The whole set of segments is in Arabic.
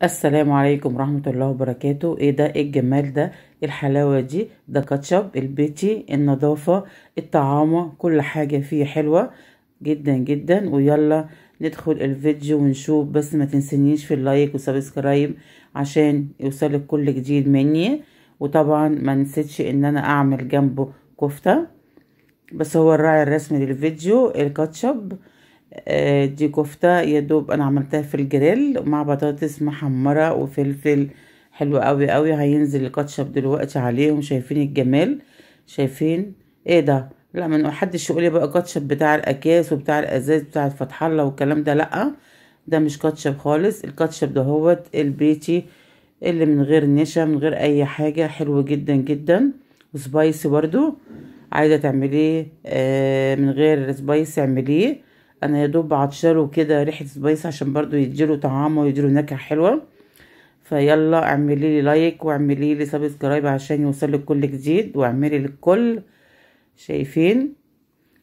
السلام عليكم ورحمة الله وبركاته ايه ده ايه الجمال ده إيه الحلاوة دي ده كاتشب البيتي النظافة الطعامة كل حاجة فيه حلوة جدا جدا ويلا ندخل الفيديو ونشوف بس ما تنسنيش في اللايك وسبسكرايب عشان يوصلك كل جديد مني وطبعا ما نسيتش ان انا اعمل جنبه كفتة بس هو الراعي الرسمي للفيديو الكاتشب آه، دي كفتة يا دوب انا عملتها في الجريل مع بطاطس محمرة وفلفل حلو قوي قوي هينزل الكاتشب دلوقتي عليهم شايفين الجمال شايفين ايه ده لا ما حدش يقول لي بقى كاتشب بتاع الاكياس وبتاع الازاز بتاع الفتح الله والكلام ده لا ده مش كاتشب خالص الكاتشب ده هو البيتي اللي من غير نشا من غير اي حاجه حلو جدا جدا وسبايسي برضو عايزه تعمليه آه، من غير سبايسي اعمليه انا يا دوب عطشاله كده ريحه سبايس عشان برضو يديله طعامه ويديله نكهه حلوه فيلا اعملي لي لايك واعملي لي سبسكرايب عشان يوصل لك كل جديد واعملي للكل شايفين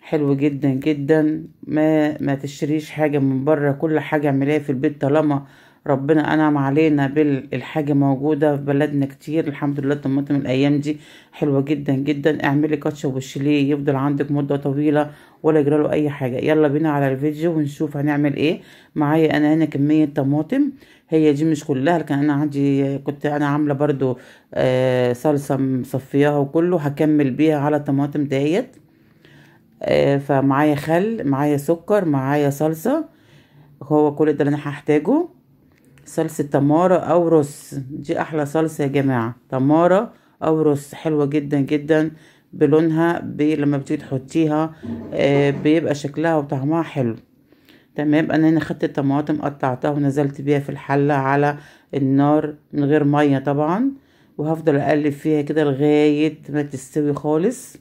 حلو جدا جدا ما ما تشتريش حاجه من بره كل حاجه اعمليها في البيت طالما ربنا انعم علينا بالحاجه موجوده في بلدنا كتير الحمد لله الطماطم الايام دي حلوه جدا جدا اعملي كاتشب وشيليه يفضل عندك مده طويله ولا يجراله اي حاجه يلا بينا على الفيديو ونشوف هنعمل ايه معايا انا هنا كميه طماطم هي دي مش كلها لكن انا عندي كنت انا عامله برده آه، صلصه مصفياها وكله هكمل بيها على الطماطم ديت آه، فمعايا خل معايا سكر معايا صلصه هو كل ده اللي انا هحتاجه صلصة تمارة او رز دي احلى صلصة يا جماعة تمارة او رز حلوة جدا جدا بلونها بي لما بتيجي تحطيها آه، بيبقى شكلها وطعمها حلو تمام انا هنا خدت الطماطم قطعتها ونزلت بيها في الحله على النار من غير ميه طبعا وهفضل اقلب فيها كده لغايه ما تستوي خالص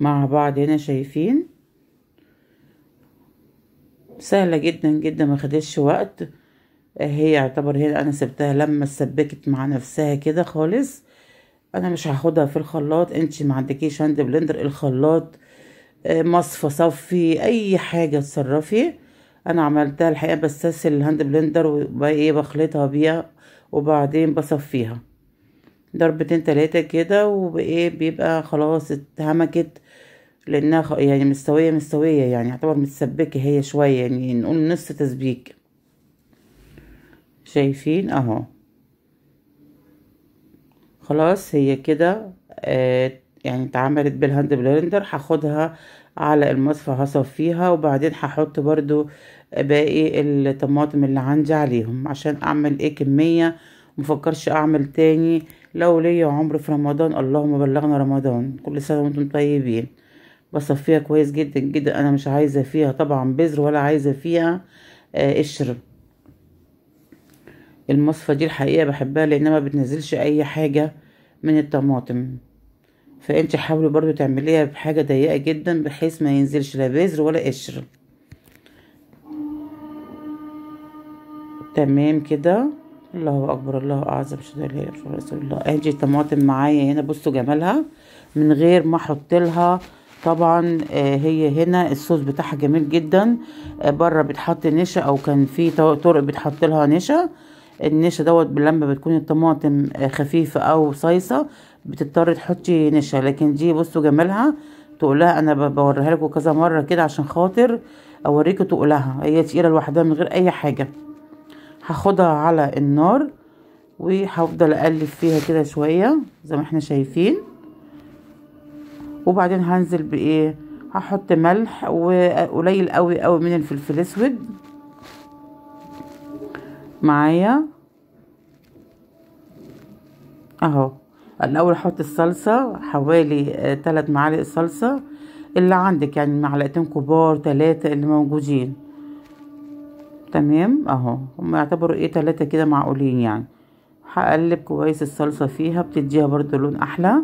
مع بعض هنا شايفين سهلة جدا جدا ما خدتش وقت هي يعتبر هنا انا سبتها لما سبكت مع نفسها كده خالص انا مش هاخدها في الخلاط انت ما عندكيش هاند بلندر الخلاط مصفى صفي اي حاجة تصرفي انا عملتها الحقيقة بستسهل الهاند بلندر وايه بخلطها بيها وبعدين بصفيها ضربتين تلاتة كده وبايه بيبقى خلاص اتهمكت لانها يعني مستويه مستويه يعني يعتبر متسبكه هي شويه يعني نقول نص تسبيك شايفين اهو خلاص هي كده آه يعني اتعملت بالهاند بلندر هاخدها على المصفى هصفيها وبعدين هحط برضو باقي الطماطم اللي عندي عليهم عشان اعمل ايه كميه مفكرش اعمل تاني لو ليا عمر في رمضان اللهم بلغنا رمضان كل سنه وانتم طيبين بصفيها كويس جدا جدا انا مش عايزه فيها طبعا بذر ولا عايزه فيها قشر آه، المصفى دي الحقيقه بحبها لانها ما بتنزلش اي حاجه من الطماطم فانت حاولي برضو تعمليها بحاجه ضيقه جدا بحيث ما ينزلش لا بذر ولا قشر تمام كده الله اكبر الله اعظم شهاده لا رسول الله ادي الطماطم معايا هنا بصوا جمالها من غير ما احط لها طبعا آه، هي هنا الصوص بتاعها جميل جدا آه، بره بتحط نشا او كان في طرق بتحط لها نشا النشا دوت لما بتكون الطماطم آه، خفيفه او صيصه بتضطري تحطي نشا لكن دي بصوا جمالها تقولها انا بوريها لكم كذا مره كده عشان خاطر اوريكم تقولها هي تقيله لوحدها من غير اي حاجه هاخدها على النار وهفضل اقلب فيها كده شويه زي ما احنا شايفين وبعدين هنزل بايه هحط ملح وقليل قوي قوي من الفلفل الاسود معايا اهو الاول احط الصلصه حوالي 3 آه، معالق صلصه اللي عندك يعني معلقتين كبار ثلاثه اللي موجودين تمام اهو هم يعتبروا ايه ثلاثه كده معقولين يعني هقلب كويس الصلصه فيها بتديها برضو لون احلى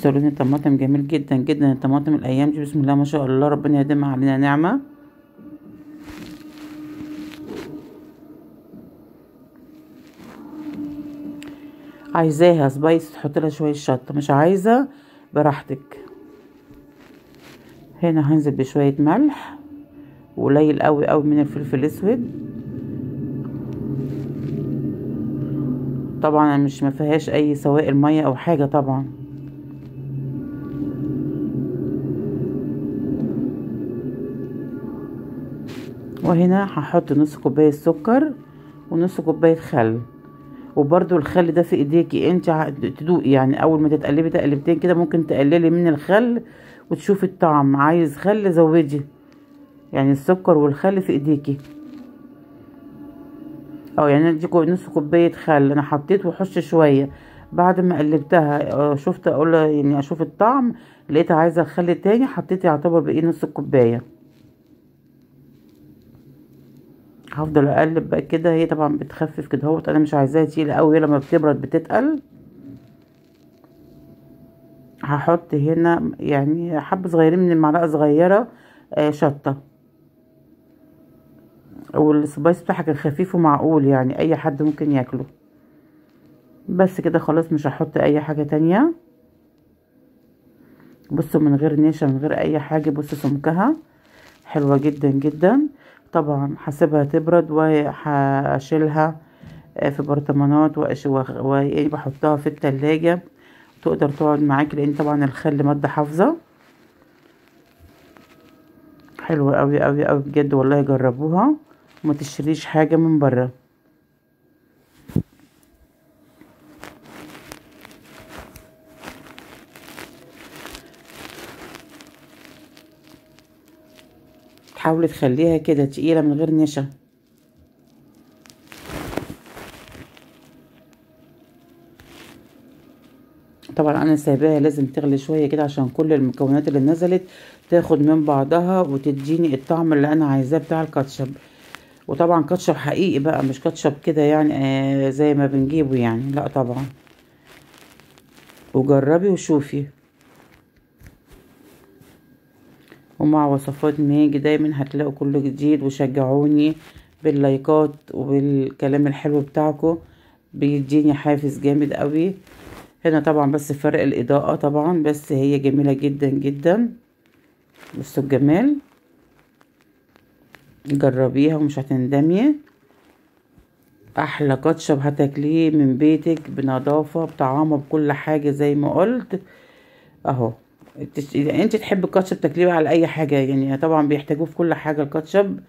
بصوا لون الطماطم جميل جدا جدا الطماطم الايام دي بسم الله ما شاء الله ربنا يديم علينا نعمه عايزاها سبايس تحط لها شويه شطه مش عايزه براحتك هنا هنزل بشويه ملح قليل قوي قوي من الفلفل الاسود طبعا مش ما فيهاش اي سوائل ميه او حاجه طبعا وهنا هحط نص كوبايه سكر ونص كوبايه خل وبرده الخل ده في ايديكي انت تدوقي يعني اول ما تتقلبي تقلبتين كده ممكن تقللي من الخل وتشوفي الطعم عايز خل زودي يعني السكر والخل في ايديكي اه يعني دي نص كوبايه خل انا حطيت وحش شويه بعد ما قلبتها اه، شفت اقول يعني اشوف الطعم لقيتها عايزه خل تاني حطيت يعتبر بقيه نص الكوبايه هفضل اقلب بقى كده هي طبعا بتخفف كده اهوت انا مش عايزاها تقيله قوي هي لما بتبرد بتتقل هحط هنا يعني حبه صغيرين من المعلقه صغيره آه شطه والسبايس بتاعها كان خفيف ومعقول يعني اي حد ممكن ياكله بس كده خلاص مش هحط اي حاجه تانية بصوا من غير نشا من غير اي حاجه بصوا سمكها حلوه جدا جدا طبعا هسيبها تبرد وهشيلها آه، في برطمانات وبحطها في التلاجة تقدر تقعد معاك لان طبعا الخل مادة حافظة حلوة قوي قوي قوي بجد والله جربوها ما تشتريش حاجة من بره تحاولي تخليها كده تقيلة من غير نشا طبعا انا سايباها لازم تغلي شويه كده عشان كل المكونات اللي نزلت تاخد من بعضها وتديني الطعم اللي انا عايزاه بتاع الكاتشب وطبعا كاتشب حقيقي بقى مش كاتشب كده يعني آه زي ما بنجيبه يعني لا طبعا وجربي وشوفي ومع وصفات ماجي دايما هتلاقوا كل جديد وشجعوني باللايكات وبالكلام الحلو بتاعكم بيديني حافز جامد قوي هنا طبعا بس فرق الاضاءة طبعا بس هي جميلة جدا جدا بصوا الجمال جربيها ومش هتندمي احلى كاتشب هتاكليه من بيتك بنظافة بطعامه بكل حاجة زي ما قلت اهو اذا انت تحب الكاتشب تاكليه على اي حاجه يعني طبعا بيحتاجوه في كل حاجه الكاتشب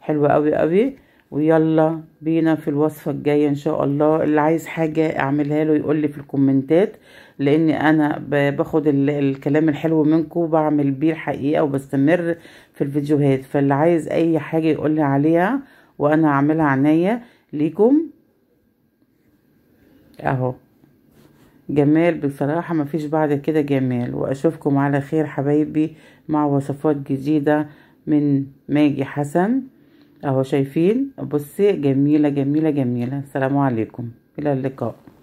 حلو قوي قوي ويلا بينا في الوصفه الجايه ان شاء الله اللي عايز حاجه اعملها له يقول لي في الكومنتات لان انا باخد الكلام الحلو منكم وبعمل بيه الحقيقه وبستمر في الفيديوهات فاللي عايز اي حاجه يقول لي عليها وانا هعملها عنيا ليكم اهو جمال بصراحة مفيش بعد كده جمال واشوفكم على خير حبايبي مع وصفات جديدة من ماجي حسن اهو شايفين بصي جميلة جميلة جميلة السلام عليكم الى اللقاء